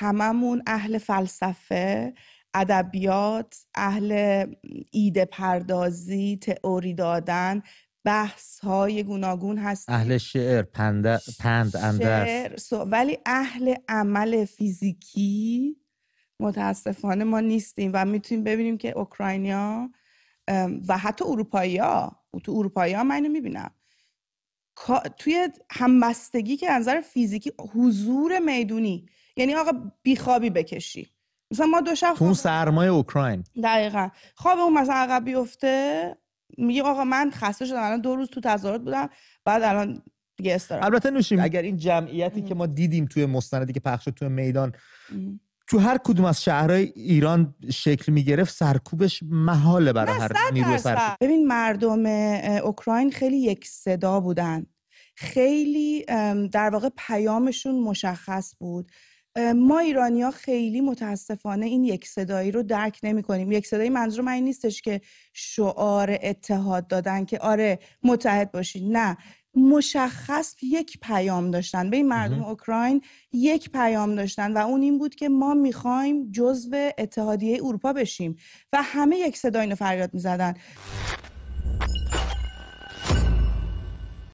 هممون اهل فلسفه ادبیات اهل ایده پردازی تئوری دادن بحث های گوناگون هست. اهل شعر پند, پند ولی اهل عمل فیزیکی متاسفانه ما نیستیم و میتونیم ببینیم که اوکراینیا و حتی اروپایی ها تو اروپایی ها من میبینم توی همبستگی که نظر فیزیکی حضور میدونی یعنی آقا بیخوابی بکشی مثلا ما دو شب اون خب- سرمای اوکراین دقیقا خواب اون مثلا عقب بیفته میگه آقا من خسته شدم الان دو روز تو تظاهرات بودم بعد الان دیگه استراحت البته نوشیم اگر این جمعیتی که ما دیدیم توی مستندی که پخش شد توی میدان تو هر کدوم از شهرهای ایران شکل میگرفت سرکوبش محاله برای هر نیرو سرکوب ببین مردم اوکراین خیلی یک صدا بودن خیلی در واقع پیامشون مشخص بود ما ایرانیا ها خیلی متاسفانه این یک صدایی رو درک نمی کنیم یک صدایی منظور من این نیستش که شعار اتحاد دادن که آره متحد باشید نه مشخص یک پیام داشتن به این مردم اوکراین یک پیام داشتن و اون این بود که ما میخوایم جزو اتحادیه اروپا بشیم و همه یک صدا اینو فریاد میزدن